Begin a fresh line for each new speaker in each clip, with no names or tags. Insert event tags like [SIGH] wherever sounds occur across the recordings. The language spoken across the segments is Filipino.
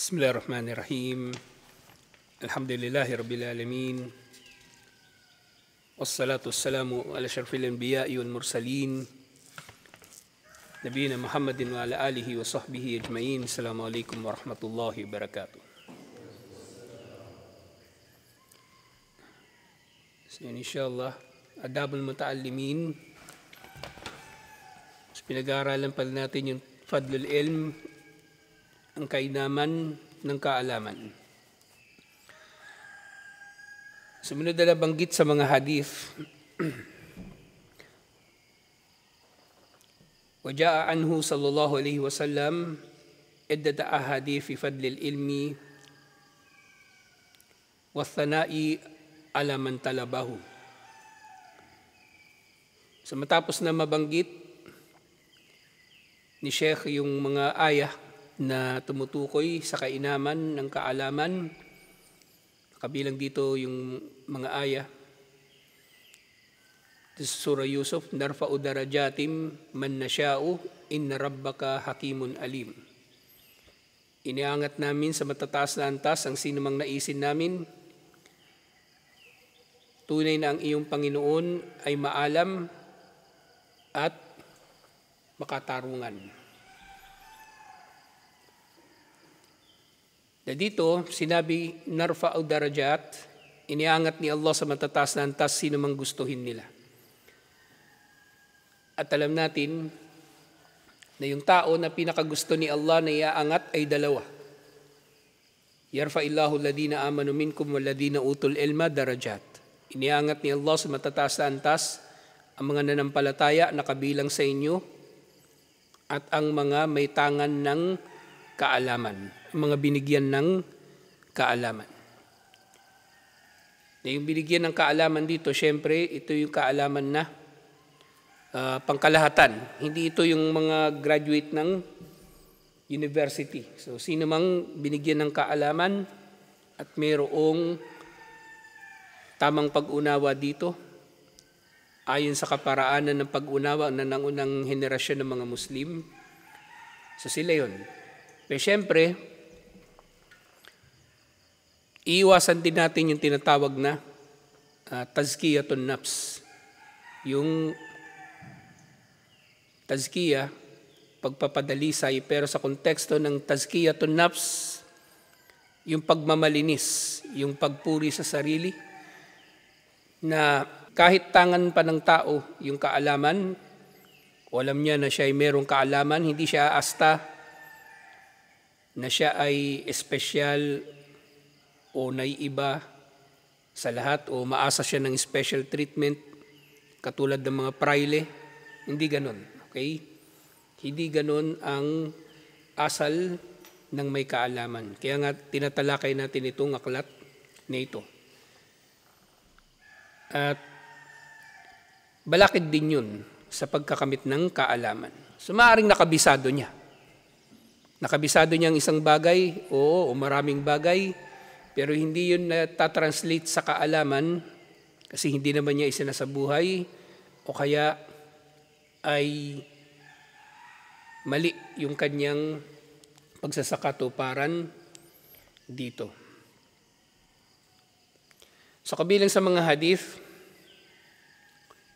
بسم الله الرحمن الرحيم الحمد لله رب العالمين والصلاة والسلام على شرف الأنبياء والمرسلين نبينا محمد وعلى آله وصحبه أجمعين السلام عليكم ورحمة الله وبركاته إن شاء الله أداب المتعلمين pinag-aaralan pa فضل العلم ang kainaman ng kaalaman. Sumunod na banggit sa mga hadith. وجاء عنه صلى الله عليه وسلم عدة fi في فضل العلم والثناء على من طلبه. So matapos na mabanggit ni Sheikh yung mga ayah na tumutukoy sa kainaman ng kaalaman. Kabilang dito yung mga aya. Surah Yusuf, Narfa'u darajatim man nasya'u inna rabbaka hakimun alim. Iniangat namin sa matataas na antas ang sinumang naisin namin. Tunay na ang iyong Panginoon ay maalam at makatarungan. Na dito, sinabi, narfa'u darajat, iniangat ni Allah sa matataas na antas sino mang gustuhin nila. At alam natin na yung tao na pinakagusto ni Allah na iaangat ay dalawa. Yarfa'illahu ladina amanu minkum waladina utul ilma darajat. Iniangat ni Allah sa matataas na antas ang mga nanampalataya na kabilang sa inyo at ang mga may tangan ng kaalaman mga binigyan ng kaalaman. Na yung binigyan ng kaalaman dito, syempre, ito yung kaalaman na uh, pangkalahatan. Hindi ito yung mga graduate ng university. So, sino mang binigyan ng kaalaman at mayroong tamang pag-unawa dito, ayon sa kaparaanan ng pag-unawa ng nangunang henerasyon ng mga Muslim, so sila yon. Pero syempre, Iiwasan din natin yung tinatawag na uh, ah, tazkiyatun nafs. Yung tazkiya, pagpapadalisay, pero sa konteksto ng tazkiyatun nafs, yung pagmamalinis, yung pagpuri sa sarili, na kahit tangan pa ng tao yung kaalaman, o alam niya na siya ay merong kaalaman, hindi siya asta na siya ay espesyal o naiiba sa lahat o maasa siya ng special treatment katulad ng mga praile. Hindi ganon. Okay? Hindi ganon ang asal ng may kaalaman. Kaya nga tinatalakay natin itong aklat na ito. At balakid din yun sa pagkakamit ng kaalaman. So maaaring nakabisado niya. Nakabisado niya ang isang bagay, oo, o maraming bagay, pero hindi yun natatranslate sa kaalaman kasi hindi naman niya isinasabuhay o kaya ay mali yung kanyang pagsasakatuparan dito. Sa kabilang sa mga hadith,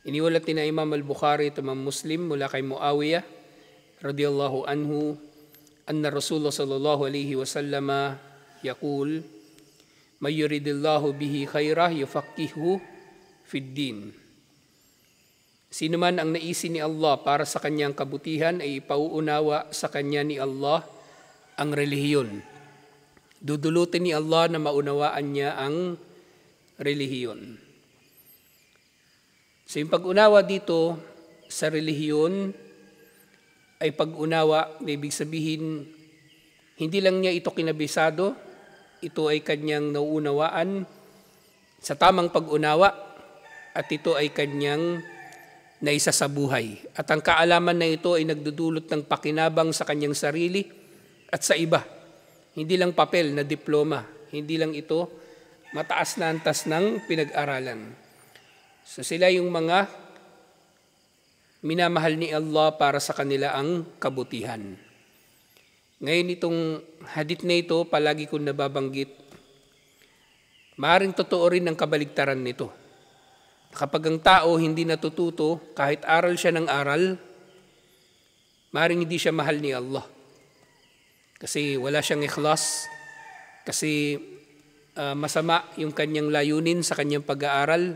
iniwalat ni na Imam al-Bukhari at Imam Muslim mula kay Muawiyah radiyallahu anhu anna Rasulullah sallallahu alaihi wasallama yakul may yuridillahu bihi khairah yufaqihu fiddin. Sino man ang naisin ni Allah para sa kanyang kabutihan ay ipauunawa sa kanya ni Allah ang relihiyon. Dudulutin ni Allah na maunawaan niya ang relihiyon. So yung pag-unawa dito sa relihiyon ay pag-unawa na ibig sabihin hindi lang niya ito kinabisado ito ay kanyang nauunawaan sa tamang pag-unawa at ito ay kanyang naisa sa buhay. At ang kaalaman na ito ay nagdudulot ng pakinabang sa kanyang sarili at sa iba. Hindi lang papel na diploma, hindi lang ito mataas na antas ng pinag-aralan. So sila yung mga minamahal ni Allah para sa kanila ang kabutihan. Ngayon itong hadith na ito, palagi kong nababanggit, maaring totoo rin ang kabaligtaran nito. Kapag ang tao hindi natututo, kahit aral siya ng aral, maaring hindi siya mahal ni Allah. Kasi wala siyang ikhlas, kasi uh, masama yung kanyang layunin sa kanyang pag-aaral,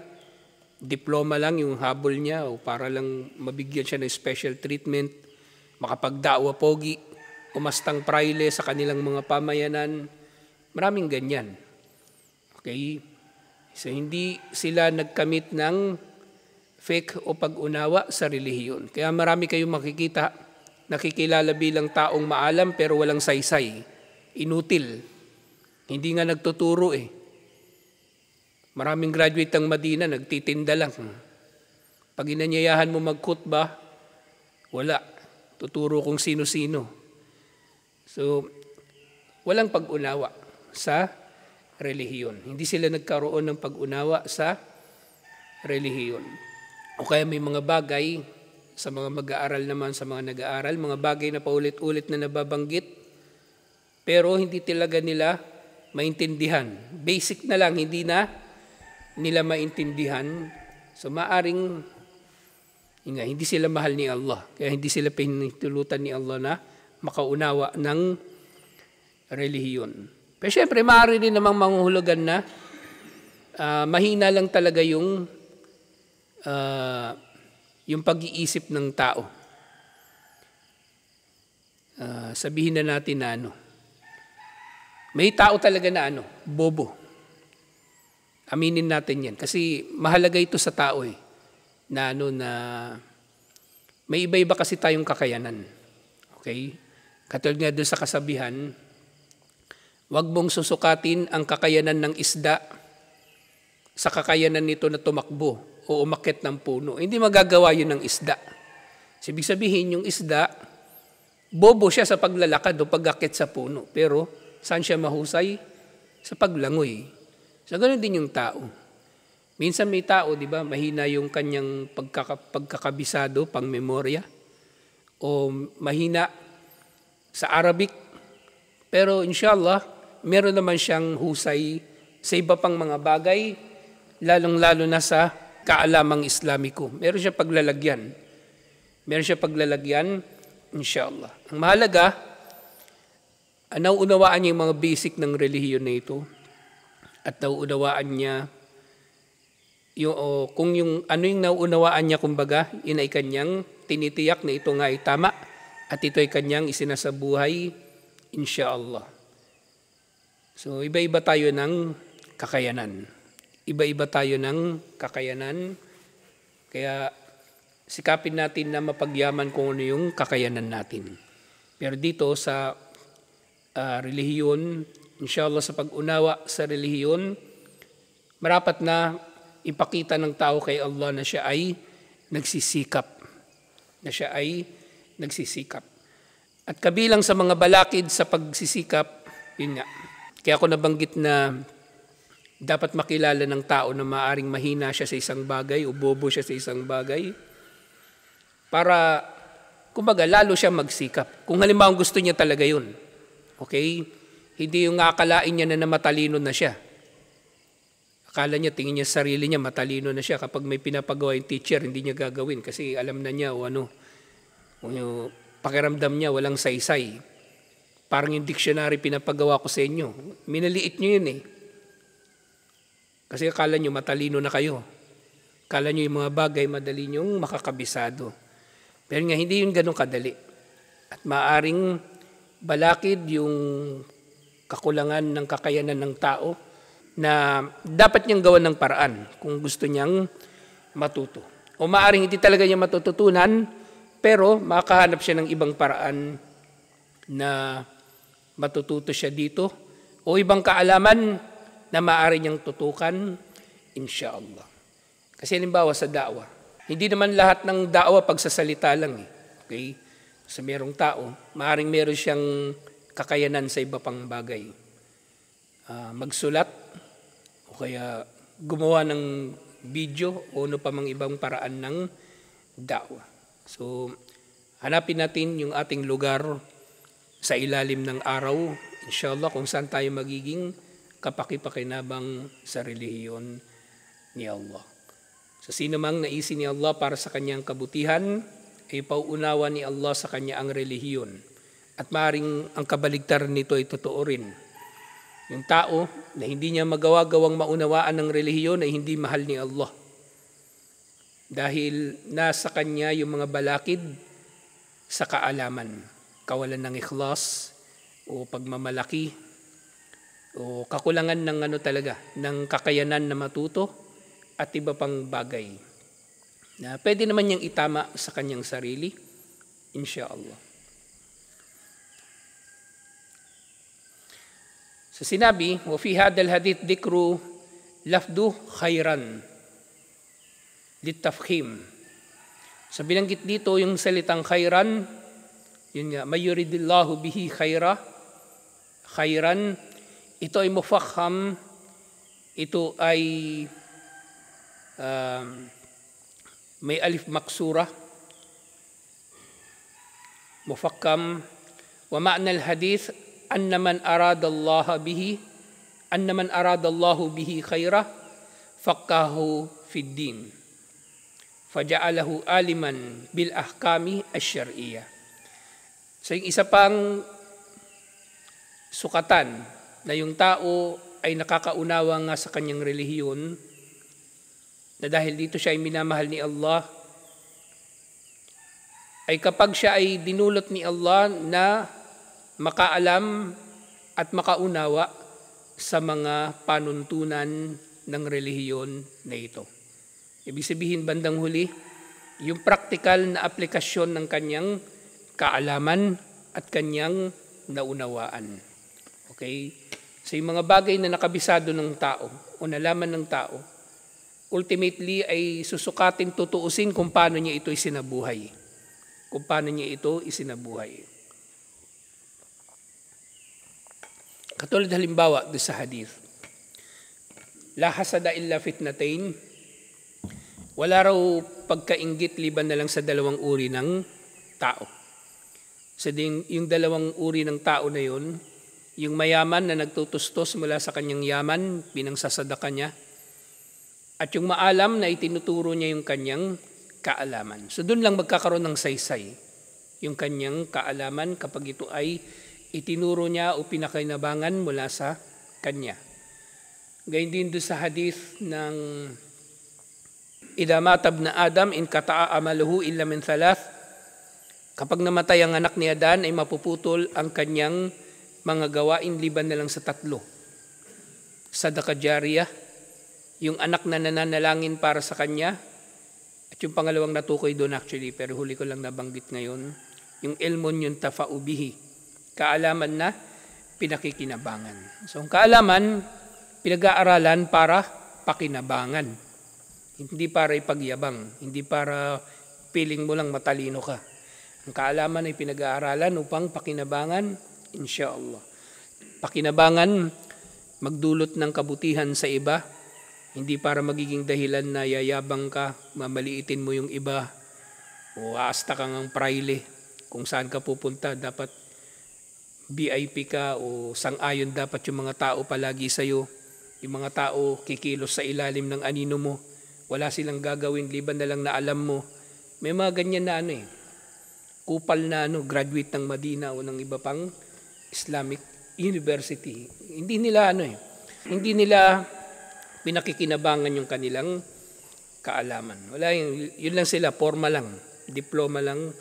diploma lang yung habol niya o para lang mabigyan siya ng special treatment, makapagdawa pogi, umastang praile sa kanilang mga pamayanan. Maraming ganyan. Okay? So hindi sila nagkamit ng fake o pag-unawa sa relihiyon. Kaya marami kayong makikita, nakikilala bilang taong maalam pero walang saysay. Inutil. Hindi nga nagtuturo eh. Maraming graduate ng Madina, nagtitinda lang. Pag inanyayahan mo magkutba, wala. Tuturo kung sino-sino. So, walang pag-unawa sa relihiyon. Hindi sila nagkaroon ng pag-unawa sa relihiyon. O kaya may mga bagay sa mga mag-aaral naman, sa mga nag-aaral, mga bagay na paulit-ulit na nababanggit, pero hindi talaga nila maintindihan. Basic na lang, hindi na nila maintindihan. So maaring nga, hindi sila mahal ni Allah. Kaya hindi sila pinitulutan ni Allah na makaunawa ng relihiyon. Pero syempre, maaari din namang manghulugan na uh, mahina lang talaga yung uh, yung pag-iisip ng tao. Uh, sabihin na natin na ano, may tao talaga na ano, bobo. Aminin natin yan. Kasi mahalaga ito sa tao eh. Na ano na, may iba-iba kasi tayong kakayanan. Okay? Katulad nga doon sa kasabihan, huwag mong susukatin ang kakayanan ng isda sa kakayanan nito na tumakbo o umakit ng puno. Hindi magagawa yun ng isda. Sibig sabihin, yung isda, bobo siya sa paglalakad o pagakit sa puno. Pero saan siya mahusay? Sa paglangoy. So ganun din yung tao. Minsan may tao, di ba, mahina yung kanyang pagkaka, pagkakabisado, pangmemorya, o mahina sa Arabic. Pero inshallah, meron naman siyang husay sa iba pang mga bagay, lalong-lalo na sa kaalamang Islamiko. Meron siya paglalagyan. Meron siya paglalagyan, inshallah. Ang mahalaga, nauunawaan niya yung mga basic ng relihiyon na ito at nauunawaan niya yung, oh, kung yung, ano yung nauunawaan niya kumbaga, yun ay kanyang tinitiyak na ito nga ay tama at ito'y kanyang isinasabuhay, insyaallah. So, iba-iba tayo ng kakayanan. Iba-iba tayo ng kakayanan. Kaya, sikapin natin na mapagyaman kung ano yung kakayanan natin. Pero dito sa uh, relihiyon, inshallah sa pag-unawa sa relihiyon, marapat na ipakita ng tao kay Allah na siya ay nagsisikap, na siya ay nagsisikap. At kabilang sa mga balakid sa pagsisikap, yun nga. Kaya ako nabanggit na dapat makilala ng tao na maaring mahina siya sa isang bagay o bobo siya sa isang bagay para, kumbaga, lalo siya magsikap. Kung halimbawa gusto niya talaga yun, okay? Hindi yung akalain niya na matalino na siya. Akala niya, tingin niya sarili niya, matalino na siya. Kapag may pinapagawa yung teacher, hindi niya gagawin kasi alam na niya o ano. Yung pakiramdam niya walang saysay. Parang yung dictionary pinapagawa ko sa inyo. Minaliit niyo yun eh. Kasi akala niyo matalino na kayo. Akala niyo yung mga bagay madali nyong makakabisado. Pero nga hindi yun ganun kadali. At maaring balakid yung kakulangan ng kakayanan ng tao na dapat niyang gawan ng paraan kung gusto niyang matuto. O maaring hindi talaga niya matututunan pero makahanap siya ng ibang paraan na matututo siya dito o ibang kaalaman na maaari niyang tutukan, inshallah. Kasi halimbawa sa dawa, hindi naman lahat ng dawa pagsasalita lang. Eh. Okay? Sa merong tao, maaring meron siyang kakayanan sa iba pang bagay. Uh, magsulat o kaya gumawa ng video o ano pa mang ibang paraan ng dawa. So, hanapin natin yung ating lugar sa ilalim ng araw, inshallah, kung saan tayo magiging kapakipakinabang sa relihiyon ni Allah. Sa sino mang naisin ni Allah para sa kanyang kabutihan, ay pauunawa ni Allah sa kanya ang relihiyon. At maring ang kabaligtaran nito ay totoo rin. Yung tao na hindi niya magawa-gawang maunawaan ng relihiyon ay hindi mahal ni Allah dahil nasa kanya yung mga balakid sa kaalaman, kawalan ng ikhlas o pagmamalaki o kakulangan ng ano talaga, ng kakayanan na matuto at iba pang bagay na pwede naman niyang itama sa kanyang sarili, insyaAllah. So sinabi, وَفِي هَذَا الْحَدِيثِ ذِكْرُ لَفْدُ خَيْرًا litafhim. Sa binanggit dito yung salitang khairan, yun nga, mayuridillahu bihi khaira, khairan, ito ay mufakham, ito ay uh, may alif maksura, mufakham, wa ma'na al-hadith, anna man aradallaha bihi, anna man aradalahu bihi khaira, faqahu fid din faja'alahu aliman bil ahkami asy-syar'iyyah. So yung isa pang sukatan na yung tao ay nakakaunawa nga sa kanyang relihiyon na dahil dito siya ay minamahal ni Allah ay kapag siya ay dinulot ni Allah na makaalam at makaunawa sa mga panuntunan ng relihiyon na ito. Ibig sabihin, bandang huli, yung practical na aplikasyon ng kanyang kaalaman at kanyang naunawaan. Okay? So yung mga bagay na nakabisado ng tao o nalaman ng tao, ultimately ay susukatin, tutuusin kung paano niya ito isinabuhay. Kung paano niya ito isinabuhay. Katulad halimbawa sa hadith, La hasada illa fitnatain, wala raw pagkaingit liban na lang sa dalawang uri ng tao. Sa ding, yung dalawang uri ng tao na yon, yung mayaman na nagtutustos mula sa kanyang yaman, pinangsasadaka niya, at yung maalam na itinuturo niya yung kanyang kaalaman. So doon lang magkakaroon ng saysay, yung kanyang kaalaman kapag ito ay itinuro niya o pinakinabangan mula sa kanya. Gayun din doon sa hadith ng Ida mata ibn Adam in kataa amaluhu illa min thalath. Kapag namatay ang anak ni Adan ay mapuputol ang kanyang mga gawain liban na lang sa tatlo. Sadaka jariyah, yung anak na nananalangin para sa kanya, at yung pangalawang natukoy doon actually, pero huli ko lang nabanggit ngayon, yung ilmon yung tafaubihi, kaalaman na pinakikinabangan. So ang kaalaman, pinag-aaralan para pakinabangan. Hindi para ipagyabang, hindi para piling mo lang matalino ka. Ang kaalaman ay pinag-aaralan upang pakinabangan, insyaAllah. Pakinabangan, magdulot ng kabutihan sa iba, hindi para magiging dahilan na yayabang ka, mamaliitin mo yung iba, o aasta kang ang praile, kung saan ka pupunta, dapat VIP ka o sang-ayon dapat yung mga tao palagi sa'yo. Yung mga tao kikilos sa ilalim ng anino mo wala silang gagawin liban na lang na alam mo. May mga ganyan na ano eh, kupal na ano, graduate ng Madina o ng iba pang Islamic University. Hindi nila ano eh, hindi nila pinakikinabangan yung kanilang kaalaman. Wala yun, yun lang sila, forma lang, diploma lang,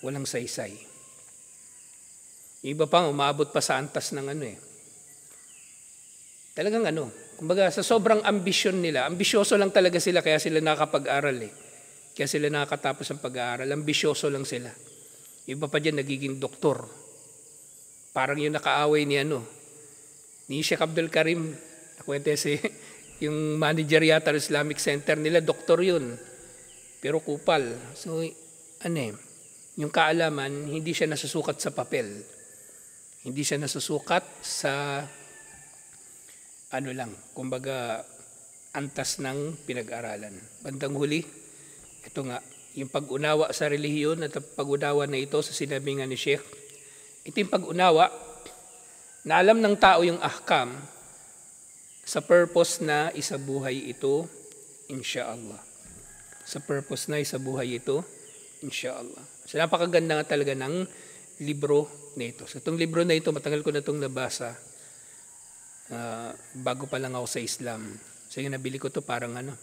walang saysay. Iba pang umabot pa sa antas ng ano eh, Talagang ano, kumbaga sa sobrang ambisyon nila, ambisyoso lang talaga sila kaya sila nakakapag-aral eh. Kaya sila nakakatapos ng pag-aaral, ambisyoso lang sila. Iba pa dyan nagiging doktor. Parang yung nakaaway ni ano, ni Sheikh Abdul Karim, nakwente si, [LAUGHS] yung manager yata ng Islamic Center nila, doktor yun. Pero kupal. So, ano eh, yung kaalaman, hindi siya nasusukat sa papel. Hindi siya nasusukat sa ano lang, kumbaga antas ng pinag-aralan. Bandang huli, ito nga, yung pag-unawa sa relihiyon at pag-unawa na ito sa sinabi nga ni Sheikh, ito yung pag-unawa na alam ng tao yung ahkam sa purpose na isabuhay ito, insha'Allah. Sa purpose na isabuhay ito, insha'Allah. So napakaganda nga talaga ng libro na ito. So itong libro na ito, matagal ko na itong nabasa, Uh, bago pa lang ako sa Islam. So yung nabili ko to parang ano,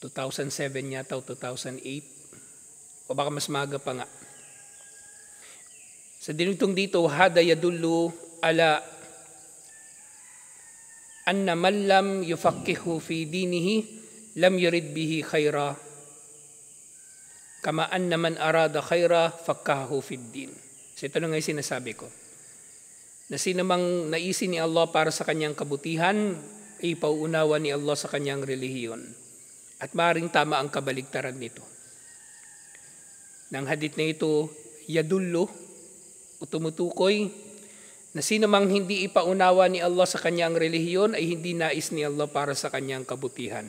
2007 yata o 2008. O baka mas maga pa nga. Sa dinugtong dito, hada yadullu ala anna man lam yufaqihu fi dinihi lam yurid bihi khaira kama anna man arada khaira faqahu fid din. So ito na nga yung sinasabi ko na sinamang naisin ni Allah para sa kanyang kabutihan ay pauunawa ni Allah sa kanyang relihiyon. At maring tama ang kabaligtaran nito. Nang hadith na ito, yadullo o tumutukoy na sinamang hindi ipaunawa ni Allah sa kanyang relihiyon ay hindi nais ni Allah para sa kanyang kabutihan.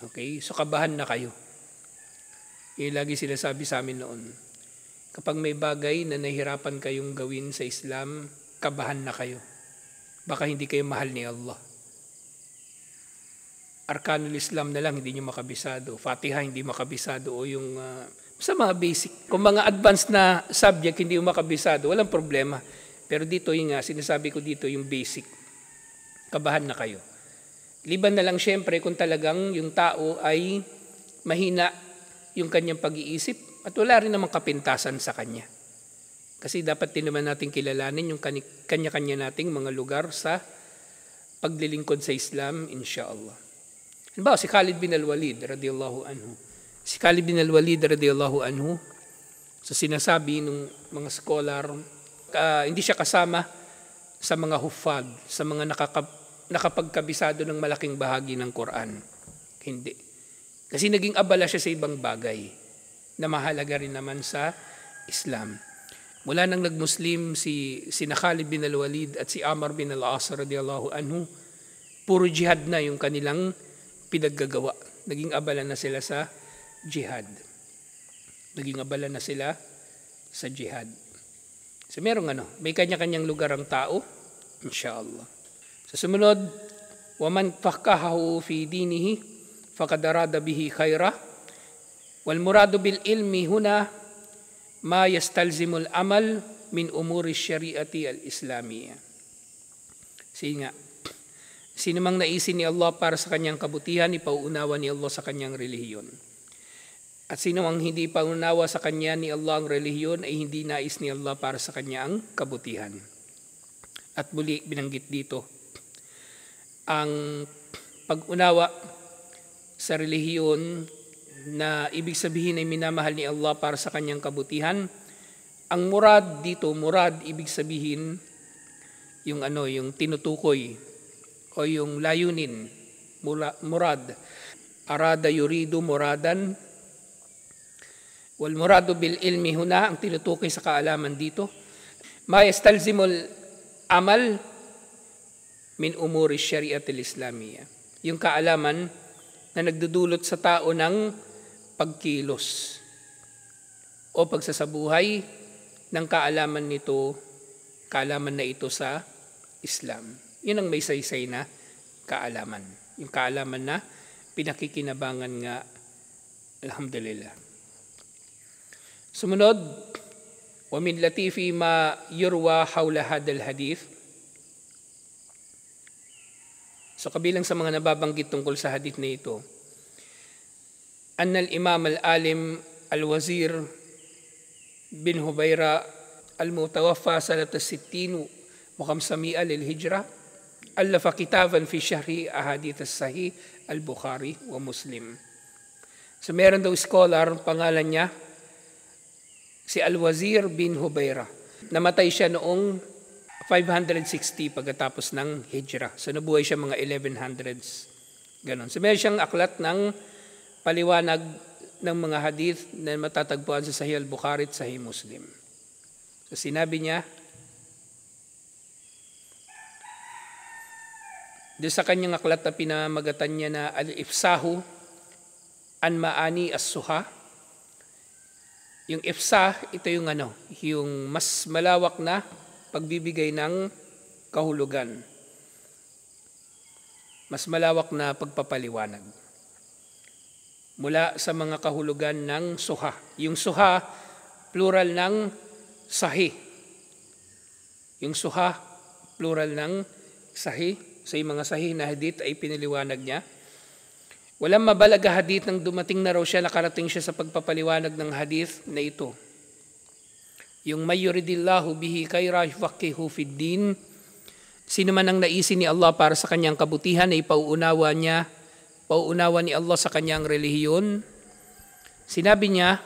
Okay? So kabahan na kayo. Yung lagi sila sabi sa amin noon, kapag may bagay na nahirapan kayong gawin sa Islam, kabahan na kayo. Baka hindi kayo mahal ni Allah. Arkanul Islam na lang, hindi nyo makabisado. Fatiha, hindi makabisado. O yung, uh, sa mga basic. Kung mga advanced na subject, hindi yung makabisado, walang problema. Pero dito yung, nga, sinasabi ko dito, yung basic. Kabahan na kayo. Liban na lang syempre kung talagang yung tao ay mahina yung kanyang pag-iisip at wala rin namang kapintasan sa kanya. Kasi dapat din naman natin kilalanin yung kanya-kanya nating mga lugar sa paglilingkod sa Islam, insyaAllah. ba, si Khalid bin al-Walid, radiyallahu anhu. Si Khalid bin al-Walid, radiyallahu anhu, sa so sinasabi ng mga scholar, uh, hindi siya kasama sa mga hufag, sa mga nakakap, nakapagkabisado ng malaking bahagi ng Quran. Hindi. Kasi naging abala siya sa ibang bagay na mahalaga rin naman sa Islam. Mula nang nagmuslim si, si Nakhalid bin al-Walid at si Amr bin al-As radiyallahu anhu, puro jihad na yung kanilang pinaggagawa. Naging abala na sila sa jihad. Naging abala na sila sa jihad. So merong ano, may kanya-kanyang lugar ang tao, inshallah. Sa sumunod, وَمَنْ فَقَّهَهُ فِي دِينِهِ فَقَدْ أَرَادَ بِهِ خَيْرًا وَالْمُرَادُ بِالْإِلْمِ هُنَا ما يستلزم العمل من أمور الشريعة الإسلامية. Sige nga, sino mang naisin ni Allah para sa kanyang kabutihan, ipauunawa ni Allah sa kanyang relihiyon. At sino mang hindi paunawa sa kanya ni Allah ang relihiyon ay hindi nais ni Allah para sa kanya ang kabutihan. At muli binanggit dito, ang pag-unawa sa relihiyon na ibig sabihin ay minamahal ni Allah para sa kanyang kabutihan. Ang murad dito, murad ibig sabihin yung ano, yung tinutukoy o yung layunin, murad. Arada yuridu muradan. Wal muradu bil ilmi huna, ang tinutukoy sa kaalaman dito. Ma yastalzimul amal min umuri syariat al islamiyya. Yung kaalaman na nagdudulot sa tao ng pagkilos o pagsasabuhay ng kaalaman nito, kaalaman na ito sa Islam. Yun ang may saysay na kaalaman. Yung kaalaman na pinakikinabangan nga, alhamdulillah. Sumunod, وَمِنْ لَتِيفِ مَا يُرْوَى حَوْلَ هَذَا hadith. So kabilang sa mga nababanggit tungkol sa hadith na ito, أن الإمام العالم الوزير بن هبيرة المتوفى سنة الستين وخمسمائة للهجرة ألف كتابا في شهر أحاديث الصحيح البخاري ومسلم So meron daw scholar, pangalan niya, si Al-Wazir bin Hubayra. Namatay siya noong 560 pagkatapos ng Hijra. So nabuhay siya mga 1100s. Ganon. So meron siyang aklat ng paliwanag ng mga hadith na matatagpuan sa Sahih al-Bukhari at Sahih Muslim. So sinabi niya, Doon sa kanyang aklat na pinamagatan niya na al-ifsahu an maani as-suha. Yung ifsa, ito yung ano, yung mas malawak na pagbibigay ng kahulugan. Mas malawak na pagpapaliwanag mula sa mga kahulugan ng suha. Yung suha, plural ng sahi. Yung suha, plural ng sahi. Sa mga sahi na hadith ay piniliwanag niya. Walang mabalaga hadith nang dumating na raw siya, nakarating siya sa pagpapaliwanag ng hadith na ito. Yung mayuridillahu bihi kayra fakihu fid din. Sino man ang naisin ni Allah para sa kanyang kabutihan ay pauunawa niya pauunawa ni Allah sa kanyang relihiyon. Sinabi niya,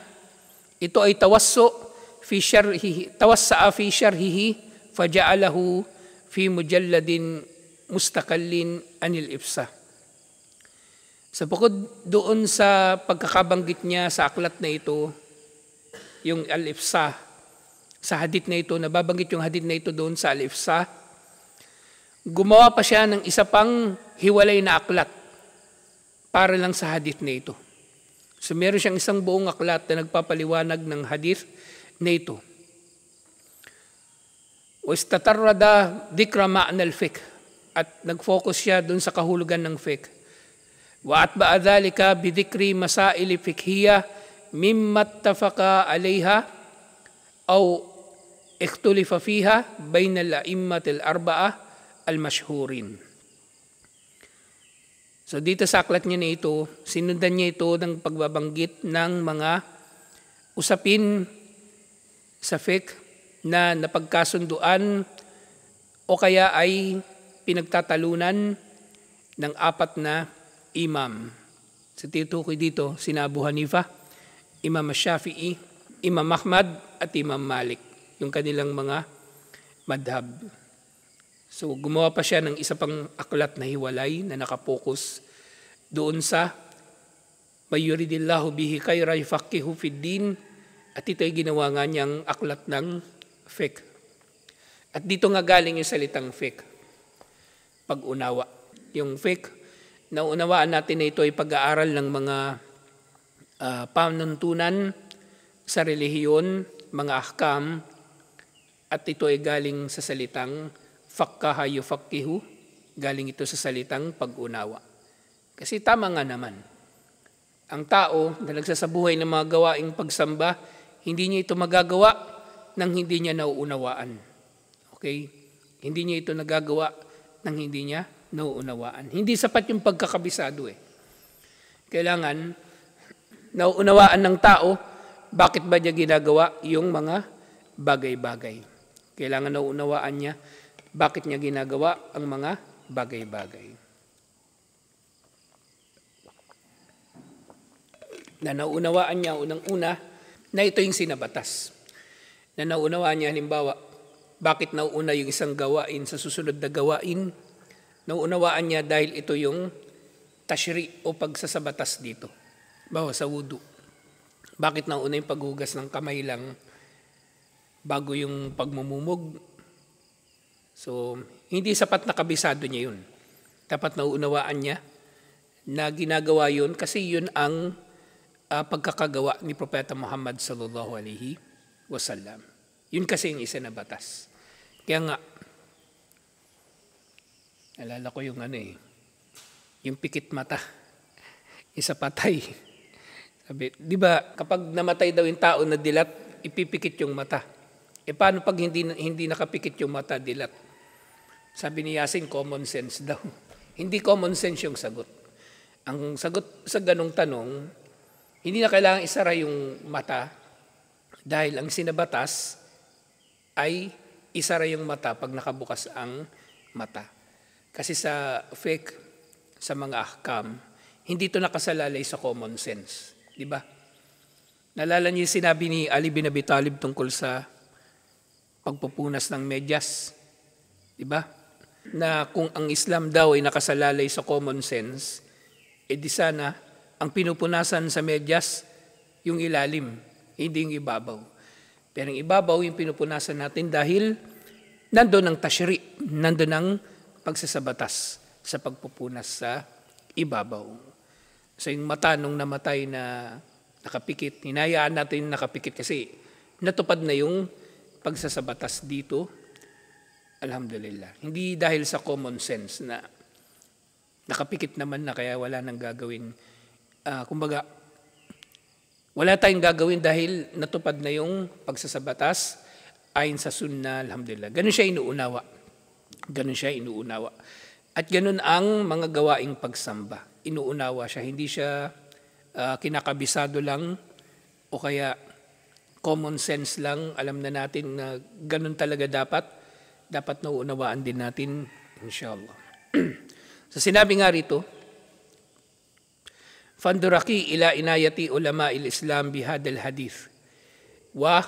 ito ay tawasso fi syarhihi, tawassa'a fi syarhihi faja'alahu fi mujalladin mustakallin anil ifsa. Sa bukod doon sa pagkakabanggit niya sa aklat na ito, yung al-ifsa, sa hadith na ito, nababanggit yung hadith na ito doon sa al-ifsa, gumawa pa siya ng isa pang hiwalay na aklat para lang sa hadith na ito. So meron siyang isang buong aklat na nagpapaliwanag ng hadith na ito. O istatarrada dikra ma'na al-fiqh at nag-focus siya doon sa kahulugan ng fiqh. Wa atba'a dhalika bidikri masaili fiqhiyya mimma tafaka alayha aw fiha اختلف فيها بين الأئمة Al-mashhurin. So dito sa aklat niya na ito, sinundan niya ito ng pagbabanggit ng mga usapin sa fake na napagkasunduan o kaya ay pinagtatalunan ng apat na imam. Sa titukoy dito, sina Abu Hanifa, Imam Shafi'i, Imam Ahmad at Imam Malik, yung kanilang mga madhab. So gumawa pa siya ng isa pang aklat na hiwalay na nakapokus doon sa Mayuridillahu bihi kayra yufaqihu fid din at ito ay ginawa nga niyang aklat ng fiqh. At dito nga galing yung salitang fiqh, pag-unawa. Yung fiqh, naunawaan natin na ito ay pag-aaral ng mga uh, panuntunan sa relihiyon, mga ahkam, at ito ay galing sa salitang fakkaha yufakkihu, galing ito sa salitang pag-unawa. Kasi tama nga naman, ang tao na nagsasabuhay ng mga gawaing pagsamba, hindi niya ito magagawa nang hindi niya nauunawaan. Okay? Hindi niya ito nagagawa nang hindi niya nauunawaan. Hindi sapat yung pagkakabisado eh. Kailangan nauunawaan ng tao bakit ba niya ginagawa yung mga bagay-bagay. Kailangan nauunawaan niya bakit niya ginagawa ang mga bagay-bagay. Na naunawaan niya unang-una na ito yung sinabatas. Na naunawaan niya halimbawa, bakit nauuna yung isang gawain sa susunod na gawain? Nauunawaan niya dahil ito yung tashri o pagsasabatas dito. Bawa sa wudu. Bakit nauna yung paghugas ng kamay lang bago yung pagmumumog So, hindi sapat na kabisado niya yun. Dapat nauunawaan niya na ginagawa yun kasi yun ang uh, pagkakagawa ni Propeta Muhammad sallallahu alaihi wasallam. Yun kasi yung isa na batas. Kaya nga, alala ko yung ano eh, yung pikit mata, [LAUGHS] isa patay. Sabi, di ba kapag namatay daw yung tao na dilat, ipipikit yung mata. E paano pag hindi, hindi nakapikit yung mata, dilat? Sabi ni Yasin, common sense daw. [LAUGHS] hindi common sense yung sagot. Ang sagot sa ganong tanong, hindi na kailangan isara yung mata dahil ang sinabatas ay isara yung mata pag nakabukas ang mata. Kasi sa fake, sa mga ahkam, hindi ito nakasalalay sa common sense. Di ba? Nalala niyo sinabi ni Ali bin Abi Talib tungkol sa pagpupunas ng medyas. Di ba? na kung ang Islam daw ay nakasalalay sa common sense, edi eh sana ang pinupunasan sa medyas yung ilalim, hindi yung ibabaw. Pero yung ibabaw yung pinupunasan natin dahil nandoon ang tashri, nandoon ang pagsasabatas sa pagpupunas sa ibabaw. So yung mata nung namatay na nakapikit, hinayaan natin nakapikit kasi natupad na yung pagsasabatas dito Alhamdulillah. Hindi dahil sa common sense na nakapikit naman na kaya wala nang gagawin. Uh, ah, kumbaga, wala tayong gagawin dahil natupad na yung pagsasabatas ayon sa sunna, alhamdulillah. Ganun siya inuunawa. Ganun siya inuunawa. At ganun ang mga gawaing pagsamba. Inuunawa siya. Hindi siya uh, kinakabisado lang o kaya common sense lang. Alam na natin na ganun talaga dapat dapat nauunawaan din natin, inshallah. so [CLEARS THROAT] sinabi nga rito, Fanduraki ila inayati ulama il-Islam bihad al-hadith wa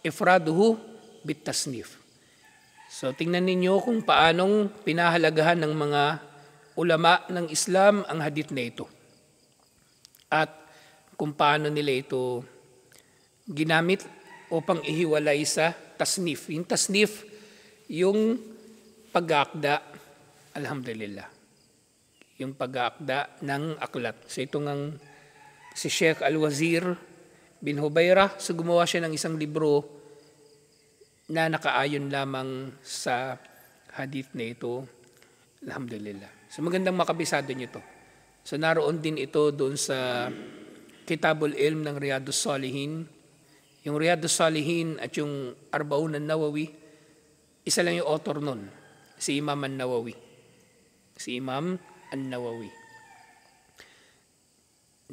ifraduhu bitasnif. So tingnan ninyo kung paanong pinahalagahan ng mga ulama ng Islam ang hadith na ito. At kung paano nila ito ginamit upang ihiwalay sa tasnif. Yung tasnif, yung pag-aakda, alhamdulillah, yung pag-aakda ng aklat. So ito ngang si Sheikh Al-Wazir bin Hubayra, so gumawa siya ng isang libro na nakaayon lamang sa hadith na ito. Alhamdulillah. So magandang makabisado niyo to. So naroon din ito doon sa Kitabul Ilm ng Riyadus Salihin. Yung Riyadus Salihin at yung Arbaun Nawawi, isa lang yung author nun, si Imam An-Nawawi. Si Imam An-Nawawi.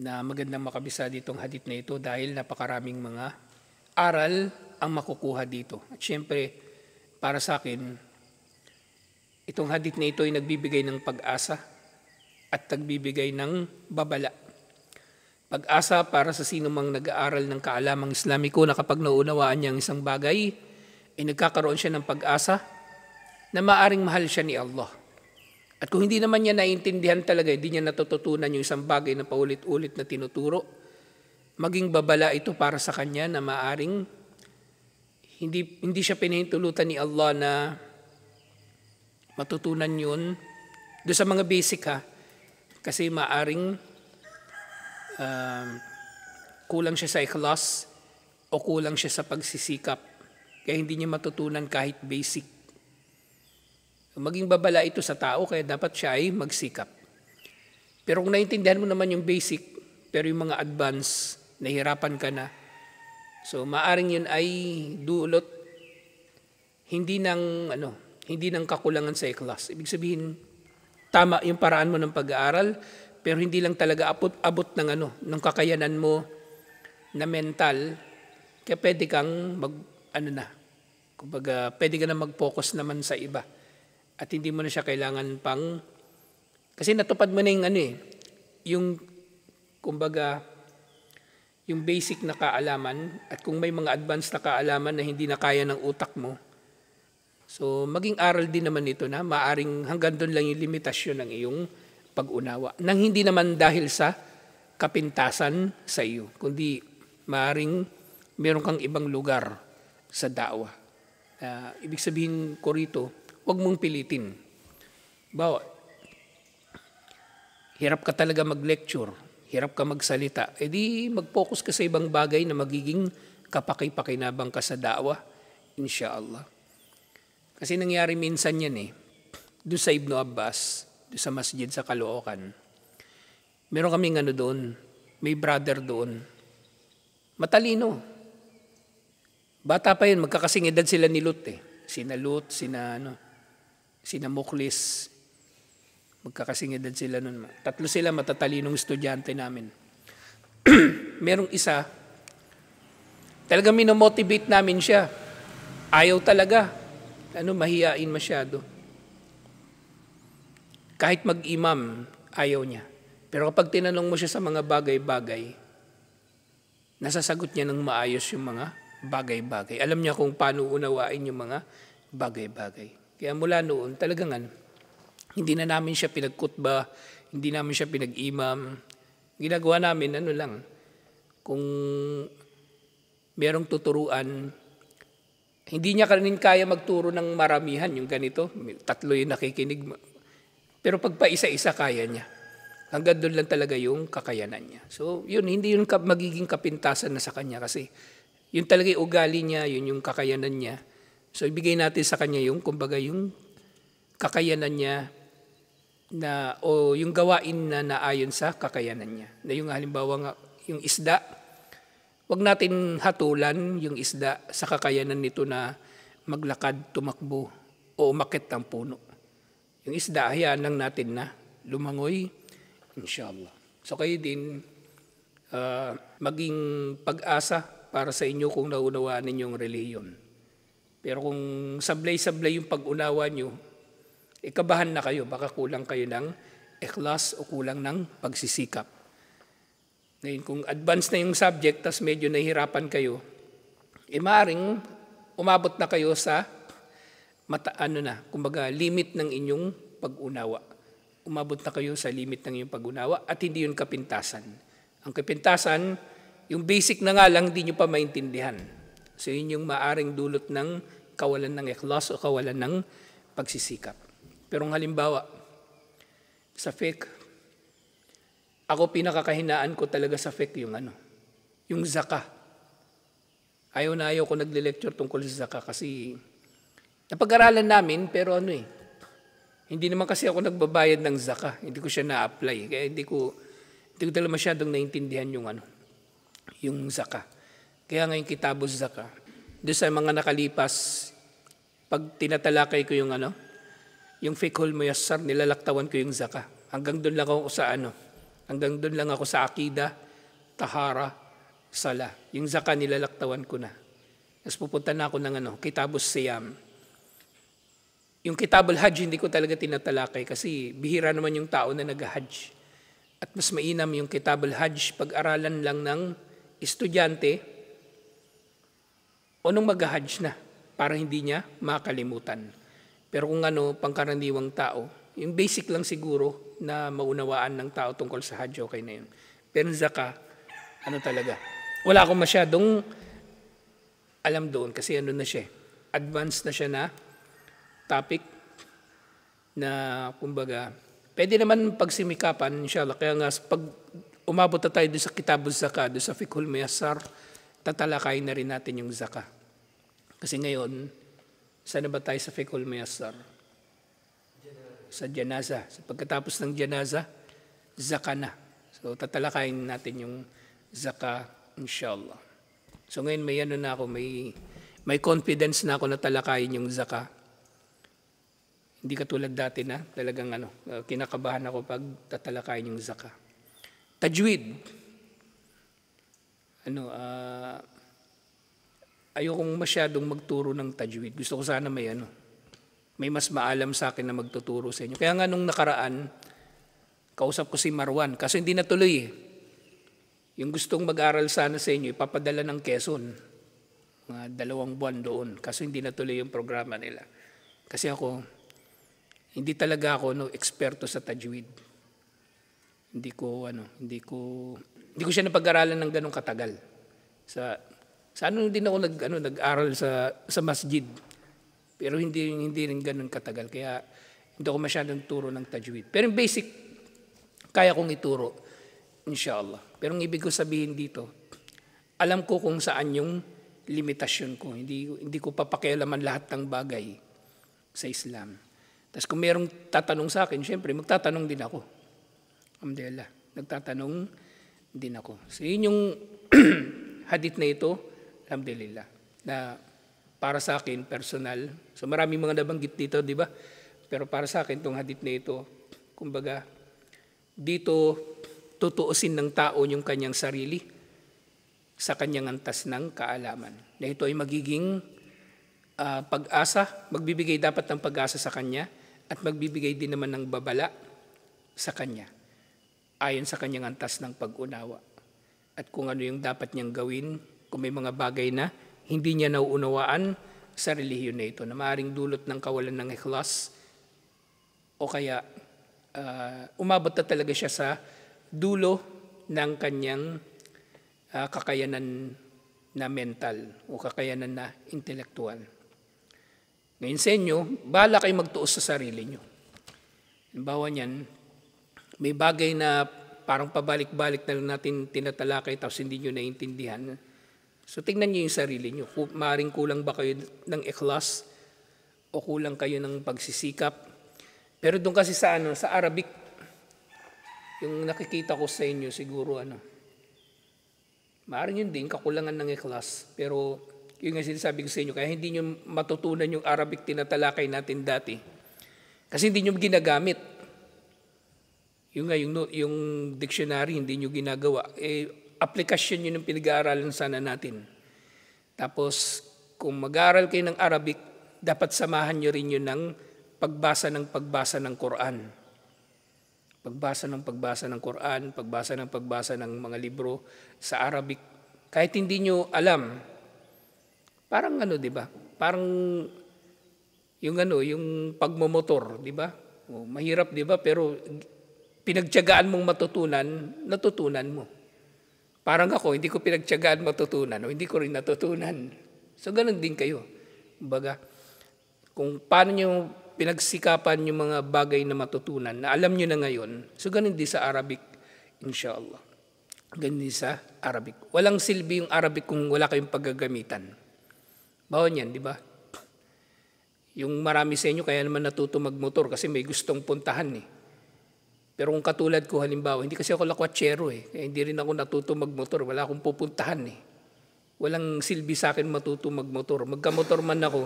Na magandang makabisa ditong hadith na ito dahil napakaraming mga aral ang makukuha dito. At syempre, para sa akin, itong hadith na ito ay nagbibigay ng pag-asa at nagbibigay ng babala pag-asa para sa sino mang nag-aaral ng kaalamang Islamiko na kapag naunawaan niya ang isang bagay, ay nagkakaroon siya ng pag-asa na maaring mahal siya ni Allah. At kung hindi naman niya naiintindihan talaga, hindi niya natututunan yung isang bagay na paulit-ulit na tinuturo, maging babala ito para sa kanya na maaring hindi, hindi siya pinahintulutan ni Allah na matutunan yun doon sa mga basic ha. Kasi maaring uh, kulang siya sa ikhlas o kulang siya sa pagsisikap kaya hindi niya matutunan kahit basic. Maging babala ito sa tao, kaya dapat siya ay magsikap. Pero kung naintindihan mo naman yung basic, pero yung mga advance, nahirapan ka na. So maaring yun ay dulot hindi ng ano, hindi ng kakulangan sa iklas. Ibig sabihin tama yung paraan mo ng pag-aaral pero hindi lang talaga abot, abot ng ano, ng kakayanan mo na mental kaya pwede kang mag, ano na, kumbaga pwede ka na mag-focus naman sa iba. At hindi mo na siya kailangan pang, kasi natupad mo na yung ano eh, yung kumbaga yung basic na kaalaman at kung may mga advanced na kaalaman na hindi na kaya ng utak mo, so maging aral din naman ito na maaring hanggang doon lang yung limitasyon ng iyong pag-unawa. Nang hindi naman dahil sa kapintasan sa iyo, kundi maaring meron kang ibang lugar sa da'wa. Uh, ah, ibig sabihin ko rito, huwag mong pilitin. Bawa, hirap ka talaga mag-lecture, hirap ka magsalita, edi eh mag-focus ka sa ibang bagay na magiging kapaki-pakinabang ka sa da'wa, insha'Allah. Kasi nangyari minsan yan eh. Doon sa Ibn Abbas, doon sa masjid sa Caloocan, meron kaming ano doon, may brother doon, matalino, Bata pa yun, magkakasing edad sila ni Lut eh. Sina Lut, sina, ano, sina Muklis. Magkakasing edad sila nun. Tatlo sila matatalinong estudyante namin. [CLEARS THROAT] Merong isa, talaga minomotivate namin siya. Ayaw talaga. Ano, mahiyain masyado. Kahit mag-imam, ayaw niya. Pero kapag tinanong mo siya sa mga bagay-bagay, nasasagot niya ng maayos yung mga bagay-bagay. Alam niya kung paano unawain yung mga bagay-bagay. Kaya mula noon, talagang ano, hindi na namin siya pinagkutba, hindi namin siya pinag-imam. Ginagawa namin, ano lang, kung merong tuturuan, hindi niya kanin kaya magturo ng maramihan yung ganito. Tatlo yung nakikinig. Pero pagpaisa-isa kaya niya. Hanggang doon lang talaga yung kakayanan niya. So, yun, hindi yun magiging kapintasan na sa kanya kasi yun talaga yung ugali niya, yun yung kakayanan niya. So ibigay natin sa kanya yung, kumbaga, yung kakayanan niya na, o yung gawain na naayon sa kakayanan niya. Na yung halimbawa nga, yung isda, wag natin hatulan yung isda sa kakayanan nito na maglakad, tumakbo, o umakit ng puno. Yung isda, hayaan lang natin na lumangoy, inshallah. So kayo din, uh, maging pag-asa para sa inyo kung naunawaan ninyong reliyon. Pero kung sablay-sablay yung pag-unawa nyo, ikabahan na kayo, baka kulang kayo ng eklas o kulang ng pagsisikap. Ngayon, kung advance na yung subject, tas medyo nahihirapan kayo, e eh, maring umabot na kayo sa mata, ano na, kumbaga limit ng inyong pag-unawa. Umabot na kayo sa limit ng inyong pag-unawa at hindi yun kapintasan. Ang kapintasan, yung basic na nga lang, di nyo pa maintindihan. So yun yung maaring dulot ng kawalan ng ikhlas o kawalan ng pagsisikap. Pero ang halimbawa, sa fake, ako pinakakahinaan ko talaga sa fake yung ano, yung zaka. Ayaw na ayaw ko nagle-lecture tungkol sa zaka kasi napag-aralan namin pero ano eh, hindi naman kasi ako nagbabayad ng zaka. Hindi ko siya na-apply. Kaya hindi ko, hindi ko talaga masyadong naintindihan yung ano, yung zaka. Kaya ngayon kitabos zaka. Doon sa mga nakalipas, pag tinatalakay ko yung ano, yung fikhul muyassar, nilalaktawan ko yung zaka. Hanggang doon lang ako sa ano, hanggang doon lang ako sa akida, tahara, sala. Yung zaka nilalaktawan ko na. Tapos pupunta na ako ng ano, kitabos siyam. Yung kitabul hajj hindi ko talaga tinatalakay kasi bihira naman yung tao na nag-hajj. At mas mainam yung kitabul hajj pag-aralan lang ng estudyante o nung mag-hajj na para hindi niya makalimutan. Pero kung ano, pangkaraniwang tao, yung basic lang siguro na maunawaan ng tao tungkol sa hajj, okay na yun. Pero zaka, ano talaga, wala akong masyadong alam doon kasi ano na siya, advanced na siya na topic na kumbaga, pwede naman pagsimikapan, inshallah. Kaya nga, pag umabot na tayo doon sa Kitabul Zaka, doon sa Fikhul Miyasar, tatalakayin na rin natin yung Zaka. Kasi ngayon, sana ba tayo sa Fikhul Miyasar? Sa Janaza. Sa pagkatapos ng Janaza, Zaka na. So tatalakayin natin yung Zaka, inshallah. So ngayon may ano na ako, may, may confidence na ako na talakayin yung Zaka. Hindi katulad dati na talagang ano, kinakabahan ako pag tatalakayin yung Zaka. Tajwid. Ano, uh, ayokong masyadong magturo ng tajwid. Gusto ko sana may ano, may mas maalam sa akin na magtuturo sa inyo. Kaya nga nung nakaraan, kausap ko si Marwan, kasi hindi natuloy eh. Yung gustong mag-aral sana sa inyo, ipapadala ng Quezon. Mga dalawang buwan doon, kasi hindi natuloy yung programa nila. Kasi ako, hindi talaga ako no, eksperto sa tajwid. Hindi ko ano, hindi ko hindi ko siya napag-aralan ng ganong katagal. Sa sa ano din ako nag ano nag-aral sa sa masjid. Pero hindi hindi rin ganun katagal kaya hindi ako masyadong turo ng tajwid. Pero yung basic kaya kong ituro inshallah. Pero ang ibig ko sabihin dito, alam ko kung saan yung limitasyon ko. Hindi hindi ko papakialaman lahat ng bagay sa Islam. Tapos kung merong tatanong sa akin, syempre magtatanong din ako. Alhamdulillah, nagtatanong din ako. So yun yung [CLEARS THROAT] hadith na ito, alhamdulillah, na para sa akin, personal. So maraming mga nabanggit dito, di ba? Pero para sa akin, itong hadith na ito, kumbaga, dito tutuusin ng tao yung kanyang sarili sa kanyang antas ng kaalaman. Na ito ay magiging uh, pag-asa, magbibigay dapat ng pag-asa sa kanya at magbibigay din naman ng babala sa kanya ayon sa kanyang antas ng pag-unawa at kung ano yung dapat niyang gawin kung may mga bagay na hindi niya nauunawaan sa relihiyon na ito na maaaring dulot ng kawalan ng ikhlas o kaya uh, umabot na talaga siya sa dulo ng kanyang uh, kakayanan na mental o kakayanan na intelektual. Ngayon sa inyo, bahala kayo magtuos sa sarili nyo. Halimbawa niyan, may bagay na parang pabalik-balik na lang natin tinatalakay tapos hindi nyo naiintindihan. So tingnan nyo yung sarili nyo. Maring kulang ba kayo ng ikhlas o kulang kayo ng pagsisikap? Pero doon kasi sa ano, sa Arabic, yung nakikita ko sa inyo siguro ano, maaaring yun din, kakulangan ng ikhlas. Pero yun nga sinasabi ko sa inyo, kaya hindi nyo matutunan yung Arabic tinatalakay natin dati. Kasi hindi nyo ginagamit. Yung nga, yung, yung dictionary, hindi nyo ginagawa. Eh, application yun ng pinag-aaralan sana natin. Tapos, kung mag-aaral kayo ng Arabic, dapat samahan nyo rin yun ng pagbasa ng pagbasa ng Quran. Pagbasa ng pagbasa ng Quran, pagbasa ng pagbasa ng mga libro sa Arabic. Kahit hindi nyo alam, parang ano, di ba? Parang yung ano, yung pagmomotor, di ba? Oh, mahirap, di ba? Pero pinagtiyagaan mong matutunan, natutunan mo. Parang ako, hindi ko pinagtiyagaan matutunan o hindi ko rin natutunan. So, ganun din kayo. Baga, kung paano nyo pinagsikapan yung mga bagay na matutunan, na alam nyo na ngayon, so ganun din sa Arabic, inshallah. Ganun din sa Arabic. Walang silbi yung Arabic kung wala kayong paggagamitan. Bawon yan, di ba? Yung marami sa inyo kaya naman natuto magmotor kasi may gustong puntahan eh. Pero kung katulad ko, halimbawa, hindi kasi ako lakwatsero eh. Kaya hindi rin ako natuto magmotor. Wala akong pupuntahan eh. Walang silbi sa akin matuto magmotor. Magkamotor man ako,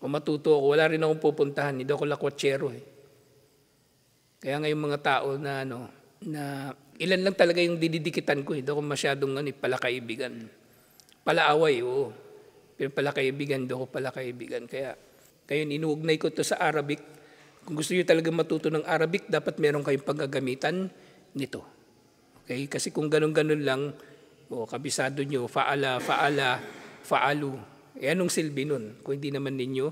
o matuto ako, wala rin akong pupuntahan. Hindi ako lakwatsero eh. Kaya nga mga tao na ano, na ilan lang talaga yung dididikitan ko. Eh. Hindi eh. ako masyadong ano, eh, palakaibigan. Palaaway, oo. Pero palakaibigan, hindi ako palakaibigan. Kaya, kayo inuugnay ko to sa Arabic kung gusto niyo talaga matuto ng Arabic, dapat meron kayong paggagamitan nito. Okay? Kasi kung ganun-ganun lang, o oh, kabisado niyo, faala, faala, faalu. E anong silbi nun? Kung hindi naman ninyo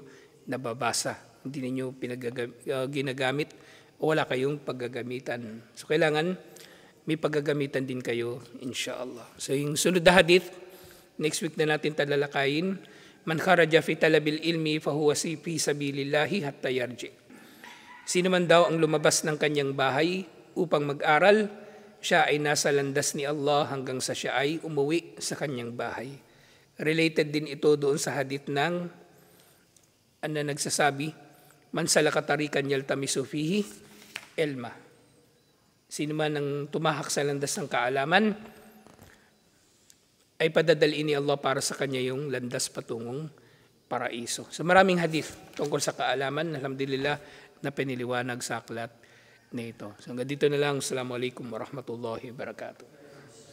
nababasa, hindi ninyo uh, ginagamit, o wala kayong paggagamitan. So kailangan may paggagamitan din kayo, inshallah. So yung sunod na hadith, next week na natin talalakayin, Man kharaja fi talabil ilmi fahuwa si fi sabilillahi hatta yarji. Sino man daw ang lumabas ng kanyang bahay upang mag-aral, siya ay nasa landas ni Allah hanggang sa siya ay umuwi sa kanyang bahay. Related din ito doon sa hadith ng ano nagsasabi, man salakatari kanyal tamisufihi, elma. Sino man ang tumahak sa landas ng kaalaman, ay padadalin ni Allah para sa kanya yung landas patungong paraiso. So maraming hadith tungkol sa kaalaman, alhamdulillah, na piniliwanag sa aklat nito. So hanggang dito na lang. Assalamualaikum warahmatullahi wabarakatuh.